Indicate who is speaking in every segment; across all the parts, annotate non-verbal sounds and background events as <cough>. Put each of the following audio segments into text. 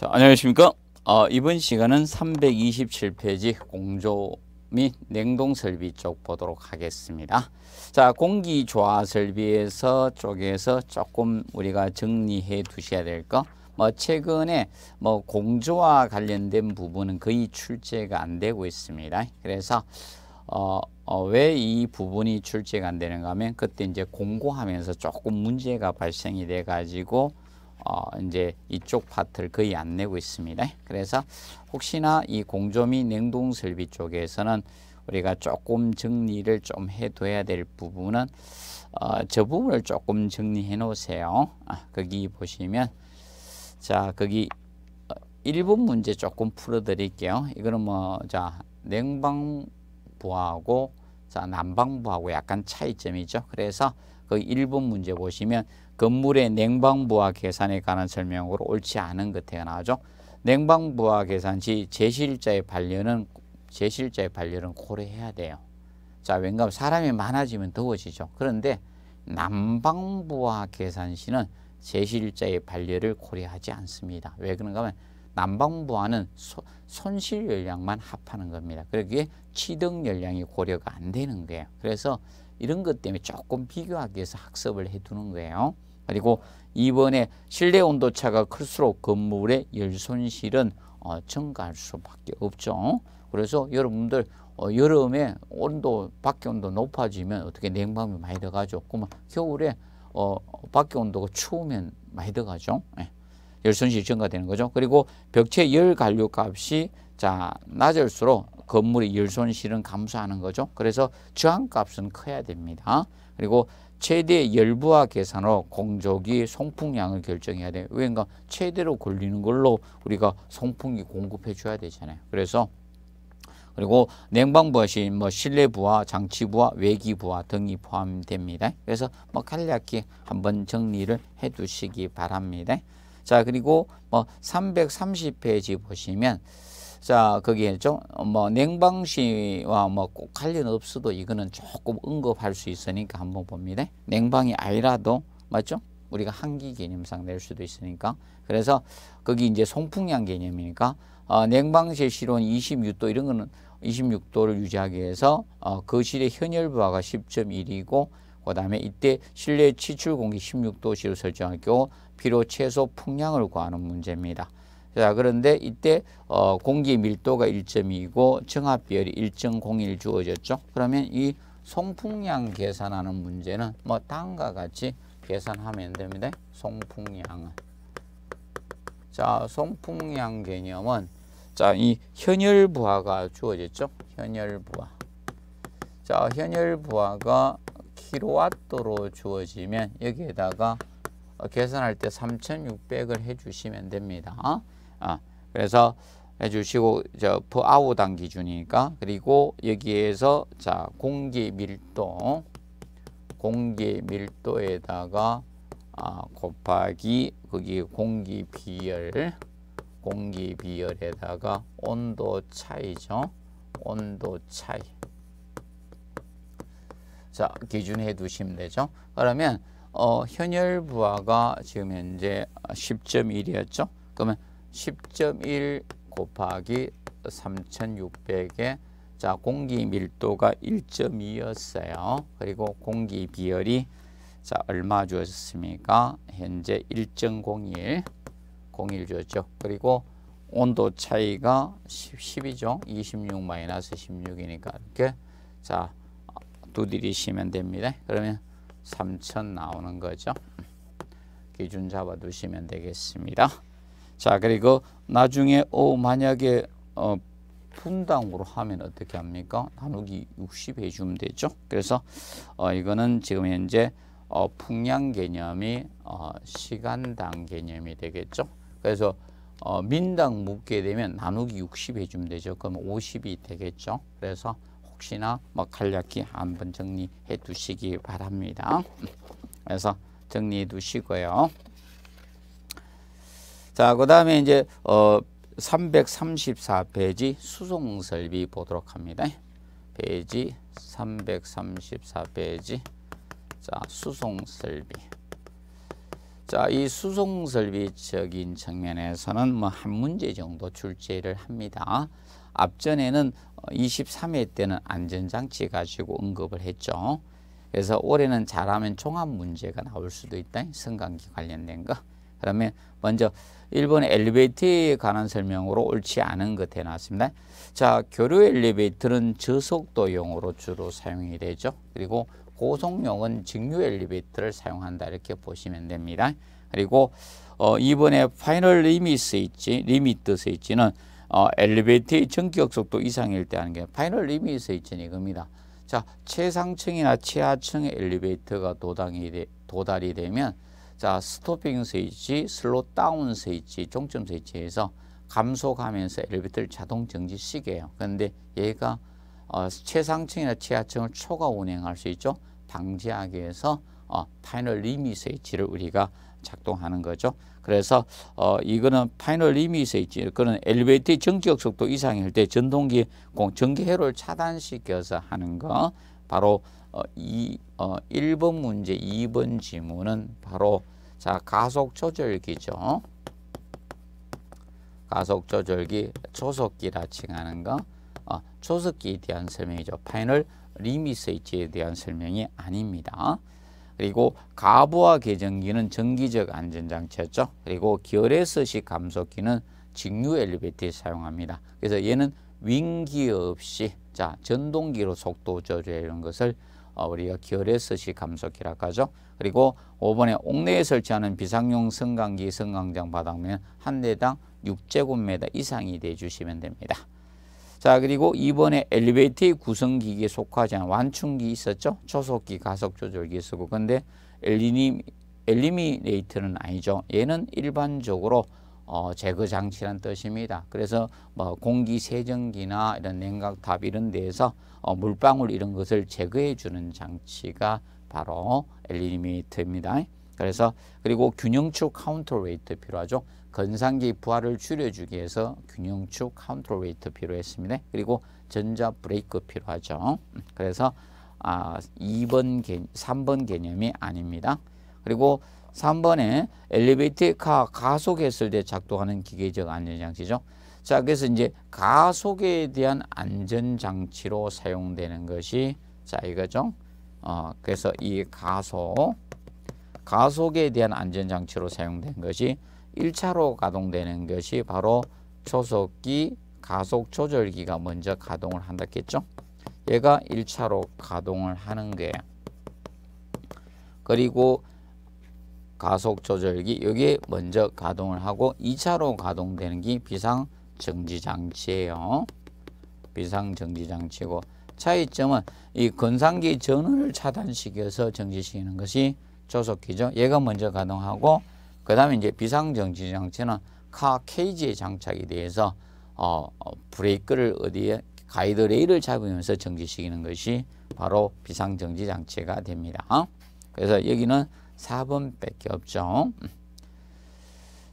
Speaker 1: 자, 안녕하십니까? 어, 이번 시간은 327페이지 공조 및 냉동 설비 쪽 보도록 하겠습니다. 자, 공기 조화 설비에서 쪽에서 조금 우리가 정리해 두셔야 될 거. 뭐 최근에 뭐 공조와 관련된 부분은 거의 출제가 안 되고 있습니다. 그래서 어, 어왜이 부분이 출제가 안 되는가 하면 그때 이제 공고하면서 조금 문제가 발생이 돼 가지고 어, 이제 이쪽 파트를 거의 안 내고 있습니다. 그래서 혹시나 이 공조미 냉동 설비 쪽에서는 우리가 조금 정리를 좀 해둬야 될 부분은 어, 저 부분을 조금 정리해 놓으세요. 아, 거기 보시면 자 거기 1번 어, 문제 조금 풀어 드릴게요. 이거는 뭐자 냉방부하고 자 난방부하고 약간 차이점이죠. 그래서 그 1번 문제 보시면 건물의 냉방부하 계산에 관한 설명으로 옳지 않은 것 태어나죠. 냉방부하 계산 시 제실자의 반려는 제실자의 반려는 고려해야 돼요. 자, 왠가 사람이 많아지면 더워지죠. 그런데 난방부하 계산 시는 제실자의 반려를 고려하지 않습니다. 왜 그런가 하면 난방부하는 손실 열량만 합하는 겁니다. 그러기에 취득 열량이 고려가 안 되는 거예요. 그래서 이런 것 때문에 조금 비교하기 위해서 학습을 해두는 거예요. 그리고 이번에 실내 온도차가 클수록 건물의 열 손실은 어, 증가할 수밖에 없죠. 그래서 여러분들 어, 여름에 온도 밖에 온도 높아지면 어떻게 냉방이 많이 들어가죠. 그러면 겨울에 어, 밖에 온도가 추우면 많이 들어가죠. 예. 열 손실이 증가되는 거죠. 그리고 벽체 열 관류 값이 자 낮을수록 건물의 열 손실은 감소하는 거죠. 그래서 저항 값은 커야 됩니다. 그리고 최대 열부와 계산으로 공적이 송풍량을 결정해야 돼요. 왜냐하 그러니까 최대로 걸리는 걸로 우리가 송풍이 공급해 줘야 되잖아요. 그래서 그리고 냉방부하신 뭐 실내부하, 장치부하, 외기부하 등이 포함됩니다. 그래서 뭐 간략히 한번 정리를 해 두시기 바랍니다. 자, 그리고 뭐 330페이지 보시면 자 거기에 좀뭐 냉방시와 뭐 꼭 관련 없어도 이거는 조금 언급할 수 있으니까 한번 봅니다. 냉방이 아니라도 맞죠? 우리가 한기 개념상 낼 수도 있으니까 그래서 거기 이제 송풍량 개념이니까 어, 냉방실 시 실온 26도 이런 거는 26도를 유지하기 위해서 어, 거실의 현열 부하가 10.1이고 그 다음에 이때 실내 치출 공기 16도씨로 설정할 경우 비로 최소 풍량을 구하는 문제입니다. 자 그런데 이때 어, 공기 밀도가 1.2고 정압 비율이 1.01 주어졌죠. 그러면 이 송풍량 계산하는 문제는 뭐 다음과 같이 계산하면 됩니다. 송풍량은 자 송풍량 개념은 자 이 현열 부하가 주어졌죠. 현열 부하 자 현열 부하가 킬로와트로 주어지면 여기에다가 계산할 때 3,600을 해주시면 됩니다. 아, 그래서 해주시고 저 퍼아우당 기준이니까 그리고 여기에서 자 공기 밀도 공기 밀도에다가 아, 곱하기 거기 공기 비열 공기 비열에다가 온도 차이죠 온도 차이 자 기준해 두시면 되죠 그러면 어, 현열 부하가 지금 현재 10.1이었죠 아, 그러면 10.1 곱하기 3600에 자 공기 밀도가 1.2였어요. 그리고 공기 비열이 자 얼마 주었습니까? 현재 1.01 01 주었죠. 그리고 온도 차이가 10, 죠26 16이니까 이렇게 자 두드리시면 됩니다. 그러면 3000 나오는 거죠. 기준 잡아 두시면 되겠습니다. 자 그리고 나중에 오 만약에 어, 분당으로 하면 어떻게 합니까? 나누기 60 해주면 되죠. 그래서 어, 이거는 지금 현재 어, 풍량 개념이 어, 시간당 개념이 되겠죠. 그래서 어, 민당 묶게 되면 나누기 60 해주면 되죠. 그럼 50이 되겠죠. 그래서 혹시나 뭐 간략히 한번 정리해 두시기 바랍니다. 그래서 정리해 두시고요. 자, 그 다음에 이제 어, 334페이지 수송설비 보도록 합니다. 페이지 334페이지 자, 수송설비 자, 이 수송설비적인 측면에서는 뭐 한 문제 정도 출제를 합니다. 앞전에는 23회 때는 안전장치 가지고 언급을 했죠. 그래서 올해는 잘하면 종합 문제가 나올 수도 있다. 성관계 관련된 거. 그 다음에 먼저 1번 엘리베이터에 관한 설명으로 옳지 않은 것 해놨습니다. 자, 교류 엘리베이터는 저속도용으로 주로 사용이 되죠. 그리고 고속용은 직류 엘리베이터를 사용한다 이렇게 보시면 됩니다. 그리고 어, 이번에 파이널 리미스 있지, 리미트 스위치는 어, 엘리베이터의 전격 속도 이상일 때 하는 게 파이널 리미 스위치는 이겁니다. 자, 최상층이나 최하층 엘리베이터가 도달이, 되, 도달이 되면 자, 스토핑 스위치, 슬롯 다운 스위치, 종점 스위치에서 감속하면서 엘리베이터를 자동 정지 시계예요. 그런데 얘가 어, 최상층이나 지하층을 초과 운행할 수 있죠. 방지하기 위해서 어, 파이널 리미 스위치를 우리가 작동하는 거죠. 그래서 어, 이거는 파이널 리미 스위치, 그는 엘리베이터의 정지역 속도 이상일 때 전동기 공 전기회로를 차단시켜서 하는 거 바로 어, 이, 어, 1번 문제 2번 지문은 바로 자 가속 조절기죠. 가속 조절기 초속기라 칭하는 거 어, 초속기에 대한 설명이죠. 파이널 리미스위치에 대한 설명이 아닙니다. 그리고 가부하계정기는 전기적 안전장치였죠. 그리고 기어레스식 감속기는 직류 엘리베이터에 사용합니다. 그래서 얘는 윙기어 없이 자 전동기로 속도 조절하는 것을 어, 우리가 기어레스시 감속기라고 하죠. 그리고 5번에 옥내에 설치하는 비상용 승강기 승강장 바닥면 한 대당 6제곱미터 이상이 돼주시면 됩니다. 자 그리고 이번에 엘리베이터의 구성기기에 속하지 않은 완충기 있었죠. 초속기 가속조절기 쓰고 근데 엘리니 엘리미네이트는 아니죠. 얘는 일반적으로 어, 제거 장치란 뜻입니다. 그래서 뭐 공기 세정기나 이런 냉각탑 이런 데에서 어, 물방울 이런 것을 제거해 주는 장치가 바로 엘리미터입니다. 그래서 그리고 균형축 카운터웨이트 필요하죠. 건상기 부하를 줄여주기 위해서 균형축 카운터웨이트 필요했습니다. 그리고 전자 브레이크 필요하죠. 그래서 아, 2번 개, 3번 개념이 아닙니다. 그리고 3번에 엘리베이터가 가속했을 때 작동하는 기계적 안전장치죠. 자, 그래서 이제 가속에 대한 안전장치로 사용되는 것이 자, 이거죠. 어, 그래서 이 가속, 가속에 대한 안전장치로 사용된 것이 1차로 가동되는 것이 바로 초속기 가속 조절기가 먼저 가동을 한다겠죠. 얘가 1차로 가동을 하는 거예요. 그리고 가속 조절기 여기에 먼저 가동을 하고 2차로 가동되는 게 비상 정지 장치예요. 비상 정지 장치고 차이점은 이 건상기 전원을 차단시켜서 정지시키는 것이 조속기죠. 얘가 먼저 가동하고 그 다음에 이제 비상정지 장치는 카 케이지에 장착이 돼서 어, 어 브레이크를 어디에 가이드 레일을 잡으면서 정지시키는 것이 바로 비상정지 장치가 됩니다. 그래서 여기는 4번밖에 없죠.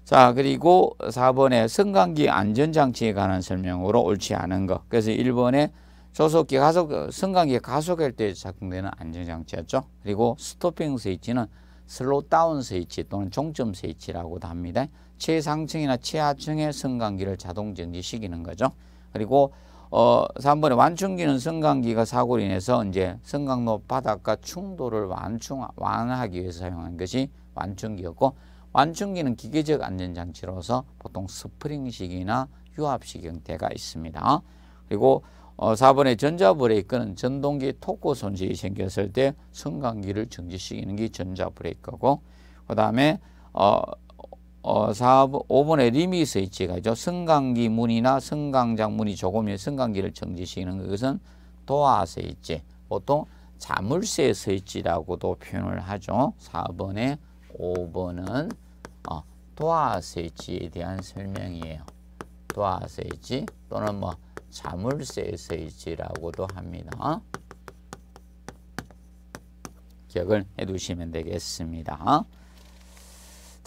Speaker 1: 자 그리고 4번에 성관계 안전장치에 관한 설명으로 옳지 않은 것. 그래서 1번에 조속기 가속, 성관계 가속할 때 작동되는 안전장치였죠. 그리고 스토핑 스위치는 슬로다운 스위치 또는 종점 스위치라고도 합니다. 최상층이나 최하층의 성관계를 자동 정지시키는 거죠. 그리고 어, 3번에 완충기는 성강기가 사고로 인해서 이제 성강로 바닥과 충돌을 완충, 완화하기 위해서 사용한 것이 완충기였고 완충기는 기계적 안전장치로서 보통 스프링식이나 유압식 형태가 있습니다. 그리고 어, 4번에 전자브레이크는 전동기 토크 손실이 생겼을 때 성강기를 정지시키는 게 전자브레이크고 그 다음에 어, 어, 4 5번에 림이 서 있지가죠. 성강기 문이나 승강장 문이 조금이 승강기를 정지시키는 것은 도화서 있지. 보통 자물쇠 서 있지라고도 표현을 하죠. 4번에 5번은 어, 도화서 있지에 대한 설명이에요. 도화서 있지 또는 뭐 자물쇠 서 있지라고도 합니다. 기억을 해두시면 되겠습니다.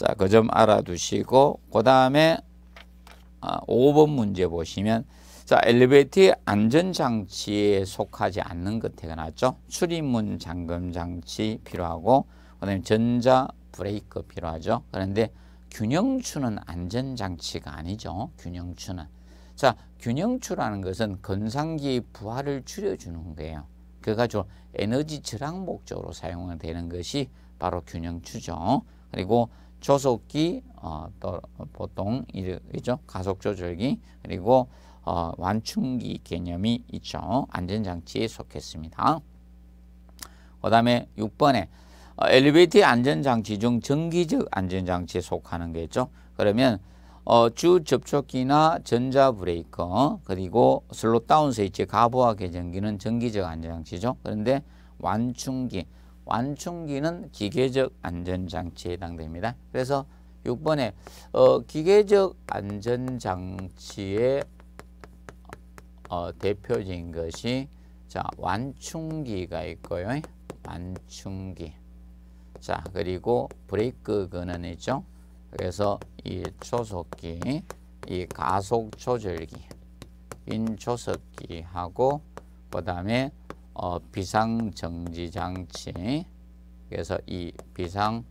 Speaker 1: 자, 그 점 알아두시고 그 다음에 5번 아, 문제 보시면 자, 엘리베이터의 안전장치에 속하지 않는 것태가 나죠 출입문 잠금장치 필요하고 그다음에 전자 브레이크 필요하죠. 그런데 균형추는 안전장치가 아니죠. 균형추는. 자, 균형추라는 것은 건상기의 부하를 줄여주는 거예요. 그래가지고 에너지 절약 목적으로 사용되는 것이 바로 균형추죠. 그리고 조속기 어, 또 보통 이죠 가속 조절기 그리고 어, 완충기 개념이 있죠. 안전장치에 속했습니다. 그 다음에 6번에 어, 엘리베이터 안전장치 중 전기적 안전장치에 속하는 게죠. 그러면 어, 주 접촉기나 전자브레이커 그리고 슬로다운 스위치 가부하 계전기는 전기적 안전장치죠. 그런데 완충기 완충기는 기계적 안전장치에 해당됩니다. 그래서 6번에 어, 기계적 안전장치의 어, 대표적인 것이 자 완충기가 있고요. 완충기. 자 그리고 브레이크 근원이죠. 그래서 이 초속기, 이 가속 조절기, 인초석기하고 그 다음에 어, 비상정지장치 그래서 이 비상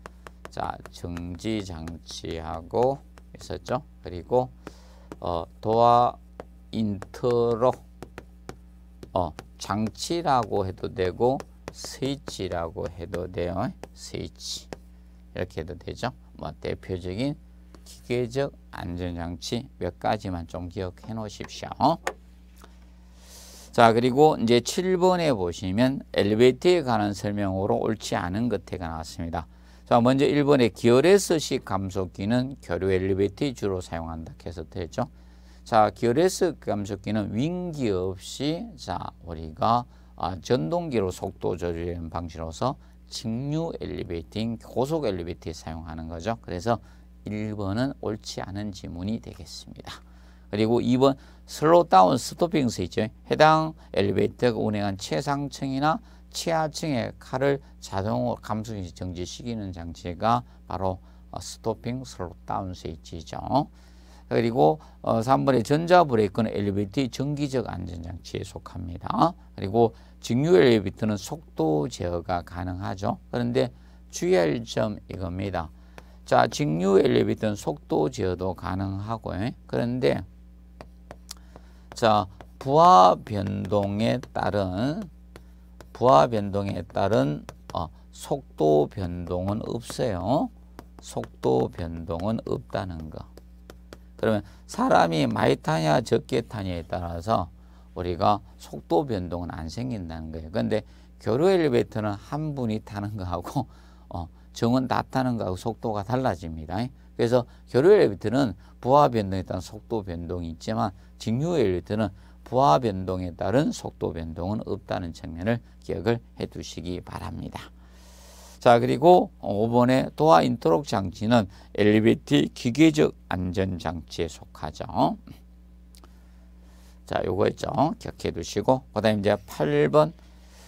Speaker 1: 자 정지장치하고 있었죠 그리고 어, 도어 인트로 어, 장치라고 해도 되고 스위치라고 해도 돼요 스위치 이렇게 해도 되죠 뭐 대표적인 기계적 안전장치 몇 가지만 좀 기억해 놓으십시오 자 그리고 이제 7번에 보시면 엘리베이터에 관한 설명으로 옳지 않은 것태가 나왔습니다. 자 먼저 1번에 기어레스식 감속기는 교류 엘리베이터에 주로 사용한다 해서 했죠. 자 기어레스 감속기는 윙기어 없이 자 우리가 아, 전동기로 속도 조절하는 방식으로서 직류 엘리베이터 고속 엘리베이터에 사용하는 거죠. 그래서 1번은 옳지 않은 지문이 되겠습니다. 그리고 2번 슬로우 다운 스토핑스 있죠. 해당 엘리베이터가 운행한 최상층이나 최하층의 칼을 자동으로 감속시 정지시키는 장치가 바로 어, 스토핑 슬로우 다운 스위치죠. 그리고 3번의 어, 전자브레이크는 엘리베이터의 정기적 안전장치에 속합니다. 그리고 직류 엘리베이터는 속도 제어가 가능하죠. 그런데 주의할 점 이겁니다. 자, 직류 엘리베이터는 속도 제어도 가능하고요. 그런데 자, 부하 변동에 따른 부하 변동에 따른 어, 속도 변동은 없어요. 속도 변동은 없다는 거. 그러면 사람이 많이 타냐 적게 타냐에 따라서 우리가 속도 변동은 안 생긴다는 거예요. 근데 교류 엘리베이터는 한 분이 타는 거하고 어, 정원 다 타는 거하고 속도가 달라집니다. 그래서 결류 엘리베이터는 부하 변동에 따른 속도 변동이 있지만 직류 엘리베이터는 부하 변동에 따른 속도 변동은 없다는 측면을 기억을 해 두시기 바랍니다. 자 그리고 5번의 도하 인터록 장치는 엘리베이터 기계적 안전 장치에 속하죠. 자 요거 있죠. 기억해 두시고 그 다음 이제 8번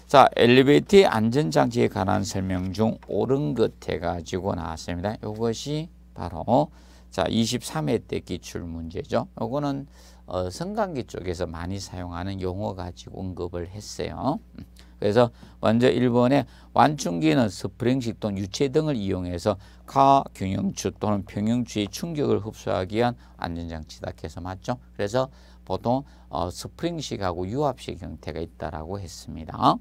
Speaker 1: 자 엘리베이터 안전 장치에 관한 설명 중 옳은 것 해가지고 나왔습니다. 요것이 바로 자 23회 때 기출 문제죠. 요거는 어, 성관계 쪽에서 많이 사용하는 용어 가지고 언급을 했어요. 그래서 먼저 1번에 완충기는 스프링식 또는 유체 등을 이용해서 가균형축 또는 평형축의 충격을 흡수하기 위한 안전장치다 해서 맞죠? 그래서 보통 어, 스프링식하고 유압식 형태가 있다라 했습니다.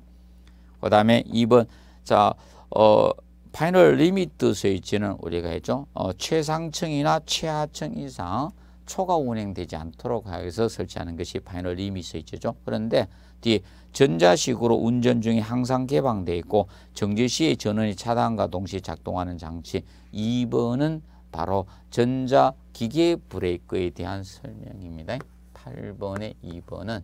Speaker 1: 그 다음에 2번 자 어, 파이널 리미트 스위치는 우리가 했죠. 어, 최상층이나 최하층 이상 초과 운행되지 않도록 하서 설치하는 것이 파이널 리미트 스위죠 그런데 뒤 전자식으로 운전 중에 항상 개방돼 있고 정지 시에 전원이 차단과 동시에 작동하는 장치 2번은 바로 전자기계 브레이크에 대한 설명입니다. 8번의 2번은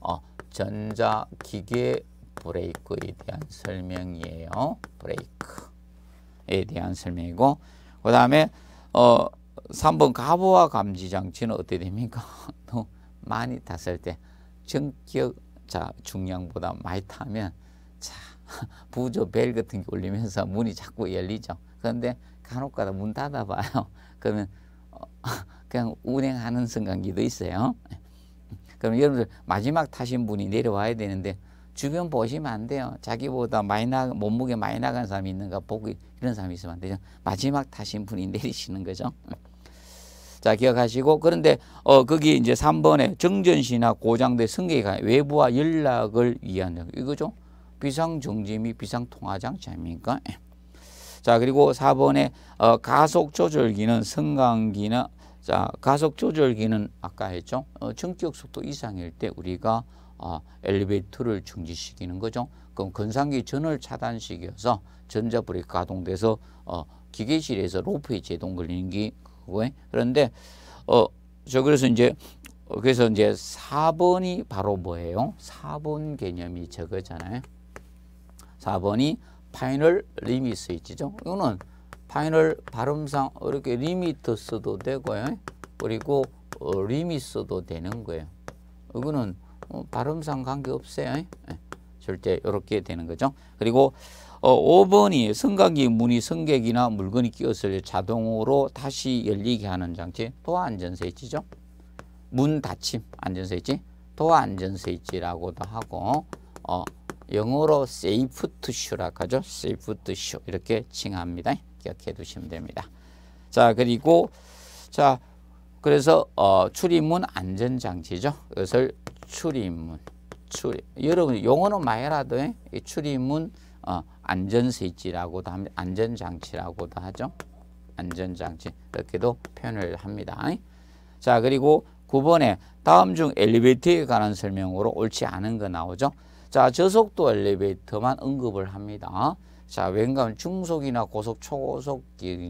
Speaker 1: 어, 전자기계 브레이크에 대한 설명이에요. 브레이크에 대한 설명이고 그 다음에 어 3번 가부와 감지 장치는 어떻게 됩니까? <laughs> 많이 탔을 때 전격 자 중량보다 많이 타면 자 <laughs> 부조 벨 같은 게 울리면서 문이 자꾸 열리죠. 그런데 간혹가다 문 닫아봐요. <laughs> 그러면 어, 그냥 운행하는 순간기도 있어요. 그럼 여러분들 마지막 타신 분이 내려와야 되는데 주변 보시면 안 돼요. 자기보다 많이 나, 몸무게 많이 나간 사람이 있는가 보고 이런 사람이 있으면 안 되죠. 마지막 타신 분이 <laughs> 내리시는 거죠. <laughs> 자, 기억하시고. 그런데, 어, 거기 이제 3번에 정전시나 고장대 승계가 외부와 연락을 위한, 이거죠. 비상정지 및 비상통화장치 아닙니까? 예. 자, 그리고 4번에, 어, 가속조절기는 성강기나, 자, 가속조절기는 아까 했죠. 어, 정격속도 이상일 때 우리가 어, 엘리베이터를 중지시키는 거죠. 그럼 건상기 전을 차단시켜서 전자브레이크 가동돼서 어, 기계실에서 로프에 제동 걸리는 게그거예 그런데 어, 저 그래서 이제 어, 그래서 이제 4번이 바로 뭐예요? 4번 개념이 저거잖아요. 4번이 파이널 리밋 스위죠 이거는 파이널 발음상 이렇게 리미터 써도 되고요. 그리고 어, 리밋 써도 되는 거예요. 이거는 어, 발음상 관계없어요. 에? 예? 예. 절대 이렇게 되는 거죠. 그리고 어, 5번이 승각이 문이 승객이나 물건이 끼었을 자동으로 다시 열리게 하는 장치 도어 안전 스위치죠. 문 닫힘 안전 스위치 도어 안전 스위치라고도 하고 어, 영어로 세이프트 슈라 하죠. 세이프트 슈 이렇게 칭합니다. 기억해 두시면 됩니다. 자 그리고 자 그래서 어, 출입문 안전장치죠. 이것을 출입문, 출입. 여러분 용어는 많이라도 이 출입문 어, 안전스위치라고도 합니다. 안전장치라고도 하죠. 안전장치 이렇게도 표현을 합니다. 자 그리고 9번에 다음 중 엘리베이터에 관한 설명으로 옳지 않은 거 나오죠. 자 저속도 엘리베이터만 언급을 합니다. 자 왠가면 중속이나 고속, 초고속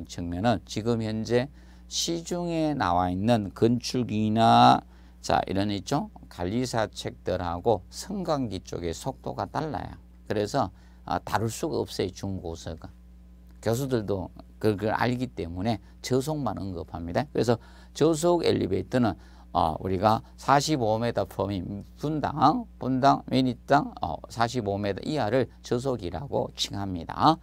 Speaker 1: 측면은 지금 현재 시중에 나와 있는 건축이나 자 이런 있죠 관리사 책들하고 성관기 쪽의 속도가 달라요. 그래서 아, 다룰 수가 없어요 중고서가 교수들도 그걸 알기 때문에 저속만 언급합니다. 그래서 저속 엘리베이터는 어, 우리가 45m 범인 분당, 분당, 미니당 어, 45m 이하를 저속이라고 칭합니다.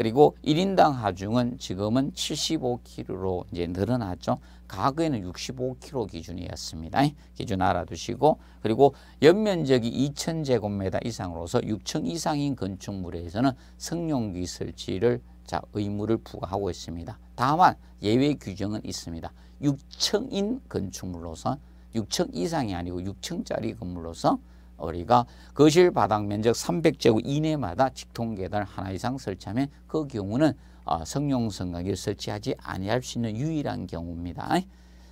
Speaker 1: 그리고 1인당 하중은 지금은 75kg로 이제 늘어났죠. 과거에는 65kg 기준이었습니다. 기준 알아두시고 그리고 연면적이 2,000제곱미터 이상으로서 6층 이상인 건축물에서는 승용기 설치를 자 의무를 부과하고 있습니다. 다만 예외 규정은 있습니다. 6층인 건축물로서 6층 이상이 아니고 6층짜리 건물로서 우리가 거실 바닥 면적 300제곱 이내마다 직통 계단을 하나 이상 설치하면 그 경우는 어, 성용성각기를 설치하지 아니할 수 있는 유일한 경우입니다.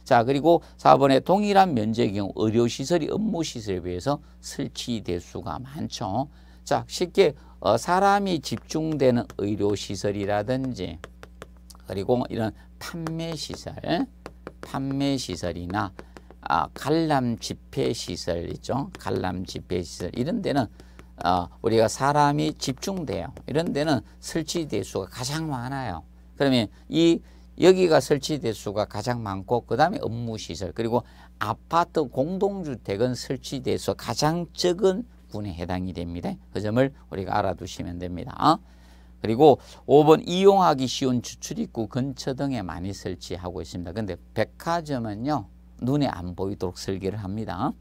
Speaker 1: 자 그리고 4번에 동일한 면적의 경우 의료시설이 업무시설에 비해서 설치 대수가 많죠. 자 쉽게 어, 사람이 집중되는 의료시설이라든지 그리고 이런 판매시설, 판매시설이나 아, 관람 집회 시설 있죠. 관람 집회 시설 이런 데는 어, 우리가 사람이 집중돼요. 이런 데는 설치 대수가 가장 많아요. 그러면 이 여기가 설치 대수가 가장 많고 그다음에 업무 시설 그리고 아파트 공동주택은 설치 대수 가장 적은 군에 해당이 됩니다. 그 점을 우리가 알아두시면 됩니다. 어? 그리고 5번 이용하기 쉬운 주출입구 근처 등에 많이 설치하고 있습니다. 근데 백화점은요. 눈에 안 보이도록 설계를 합니다.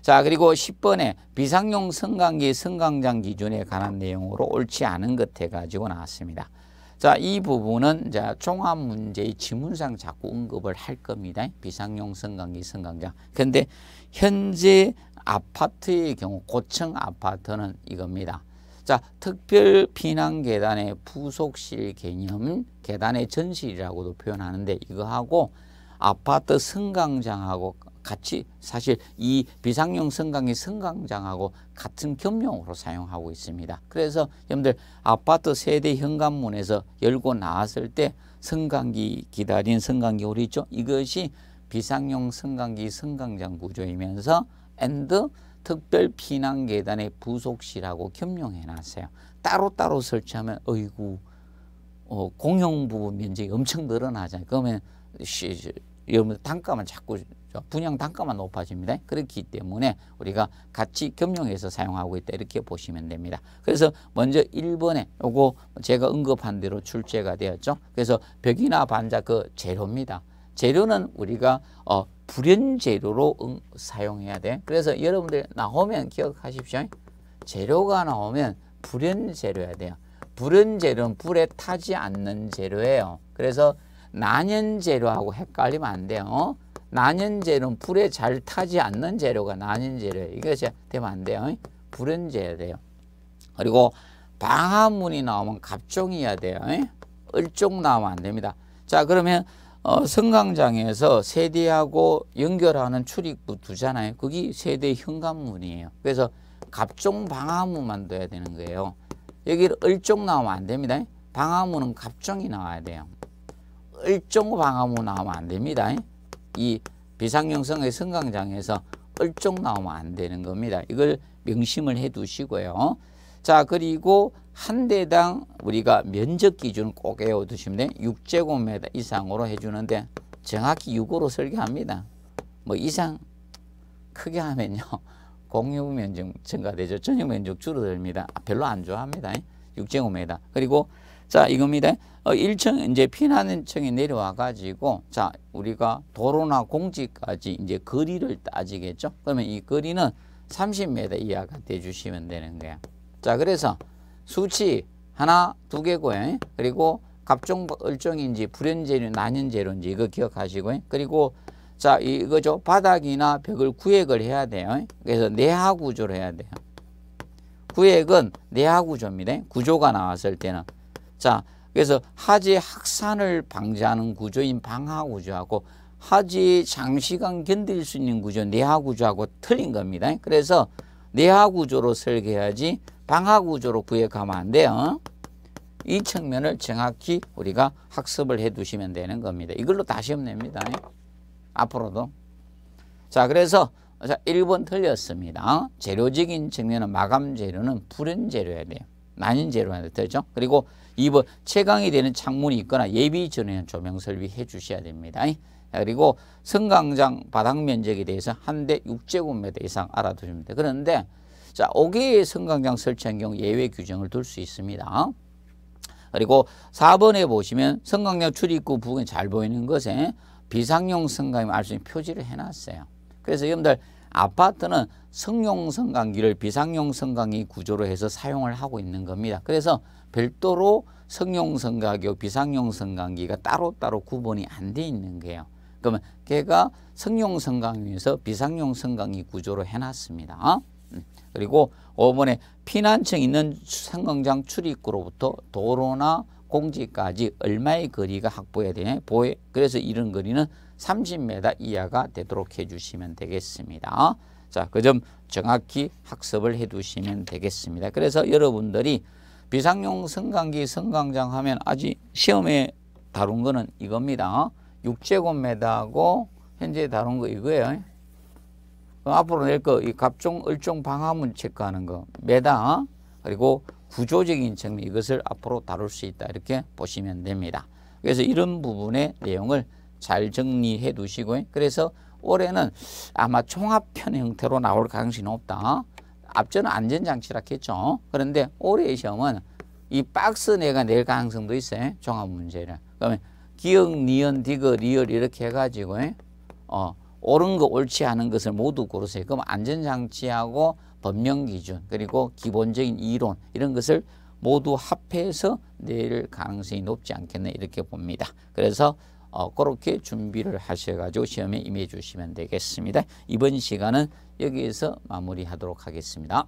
Speaker 1: 자 그리고 10번에 비상용 성강기 성강장 기준에 관한 내용으로 옳지 않은 것 해가지고 나왔습니다. 자, 이 부분은 자, 종합 문제의 지문상 자꾸 언급을 할 겁니다. 비상용 성관기 성관장. 근데 현재 아파트의 경우 고층 아파트는 이겁니다. 자, 특별 피난 계단의 부속실 개념, 계단의 전실이라고도 표현하는데 이거하고 아파트 승강장하고 같이 사실 이 비상용 승강기 승강장하고 같은 겸용으로 사용하고 있습니다. 그래서 여러분들 아파트 세대 현관문에서 열고 나왔을 때 승강기 기다린 승강기 홀이 있죠. 이것이 비상용 승강기 승강장 구조이면서 엔드 특별 피난 계단의 부속실하고 겸용해 놨어요. 따로따로 설치하면 어이구 어, 공용 부분 면적이 엄청 늘어나잖아요. 그러면 쉬, 여러분 뭐 단가만 자꾸 분양 단가만 높아집니다. 그렇기 때문에 우리가 같이 겸용해서 사용하고 있다 이렇게 보시면 됩니다. 그래서 먼저 1번에 요거 제가 언급한 대로 출제가 되었죠. 그래서 벽이나 반자 그 재료입니다. 재료는 우리가 어, 불연 재료로 응, 사용해야 돼. 그래서 여러분들 나오면 기억하십시오. 재료가 나오면 불연 재료야 돼요. 불연 재료는 불에 타지 않는 재료예요. 그래서 난연재료 하고 헷갈리면 안 돼요. 어? 난연재료는 불에 잘 타지 않는 재료가 난연재료예요. 이거 되면 안 돼요. 불은 재료예요. 그리고 방화문이 나오면 갑종이어야 돼요. 을종 나오면 안 됩니다. 자 그러면 어, 성강장에서 세대하고 연결하는 출입구 두잖아요. 그게 세대 현관문이에요. 그래서 갑종 방화문만 둬야 되는 거예요. 여기를 을종 나오면 안 됩니다. 방화문은 갑종이 나와야 돼요. 을종 방아무 나오면 안 됩니다. 이 비상용성의 성강장에서 얼종 나오면 안 되는 겁니다. 이걸 명심을 해 두시고요. 자 그리고 한 대당 우리가 면적 기준 을꼭 외워두시면 돼. 6제곱미터 이상으로 해주는데 정확히 6으로 설계합니다. 뭐 이상 크게 하면요. <laughs> 공유 면적 증가되죠. 전용 면적 줄어듭니다. 아, 별로 안 좋아합니다. 6제곱미터. 그리고 자, 이겁니다. 어, 1층 이제 피난층에 내려와 가지고 자, 우리가 도로나 공지까지 이제 거리를 따지겠죠. 그러면 이 거리는 30m 이하가 돼 주시면 되는 거야. 자, 그래서 수치 하나, 두 개고요. 그리고 갑종 얼종인지 불연제류 난연제류인지 이거 기억하시고요. 그리고 자, 이거죠. 바닥이나 벽을 구획을 해야 돼요. 그래서 내하 구조를 해야 돼요. 구획은 내하 구조입니다. 구조가 나왔을 때는 자, 그래서 하지 확산을 방지하는 구조인 방하 구조하고 하지 장시간 견딜 수 있는 구조 내하 구조하고 틀린 겁니다. 그래서 내하 구조로 설계해야지 방하 구조로 구획하면 안 돼요. 이 측면을 정확히 우리가 학습을 해 두시면 되는 겁니다. 이걸로 다 시험 냅니다. 앞으로도. 자, 그래서 자, 1번 틀렸습니다. 재료적인 측면은 마감 재료는 불연 재료야 돼요. 만인제로 만나 되죠. 그리고 2번 채광이 되는 창문이 있거나 예비 전에 조명 설비해 주셔야 됩니다. 그리고 승강장 바닥 면적에 대해서 한 대 6제곱미터 이상 알아두시면 돼요. 그런데 자 5개의 승강장 설치한 경우 예외 규정을 둘 수 있습니다. 그리고 4번에 보시면 승강장 출입구 부근에 잘 보이는 것에 비상용 승강이 알수 있는 표지를 해놨어요. 그래서 여러분들 아파트는 성용 성관기를 비상용 성관기 구조로 해서 사용을 하고 있는 겁니다. 그래서 별도로 성용 성관기와 비상용 성관기가 따로따로 구분이 안 돼 있는 거예요. 그러면 걔가 성용 성관위에서 비상용 성관기 구조로 해놨습니다. 어? 음. 그리고 5번에 피난층 있는 성강장 출입구로부터 도로나 공지까지 얼마의 거리가 확보해야 되냐 보에 그래서 이런 거리는 30m 이하가 되도록 해주시면 되겠습니다. 자, 그 점 정확히 학습을 해두시면 되겠습니다. 그래서 여러분들이 비상용 성강기 성강장 하면 아직 시험에 다룬 거는 이겁니다. 6제곱미터고 현재 다룬 거 이거예요. 그 앞으로 낼 거이 갑종, 을종, 방화문 체크하는 거 메다 그리고 구조적인 측면 이것을 앞으로 다룰 수 있다 이렇게 보시면 됩니다. 그래서 이런 부분의 내용을 잘 정리해 두시고 그래서 올해는 아마 종합편 형태로 나올 가능성이 높다. 앞전은 안전장치라 했죠. 그런데 올해의 시험은 이 박스 내가 낼 가능성도 있어요. 종합문제를. 그러면 기억, 니은, 디귿, 리얼 이렇게 해가지고 예? 어, 옳은 거 옳지 않은 것을 모두 고르세요. 그럼 안전장치하고 법령 기준 그리고 기본적인 이론 이런 것을 모두 합해서 내일 가능성이 높지 않겠네 이렇게 봅니다. 그래서 어, 그렇게 준비를 하셔가지고 시험에 임해 주시면 되겠습니다. 이번 시간은 여기에서 마무리하도록 하겠습니다.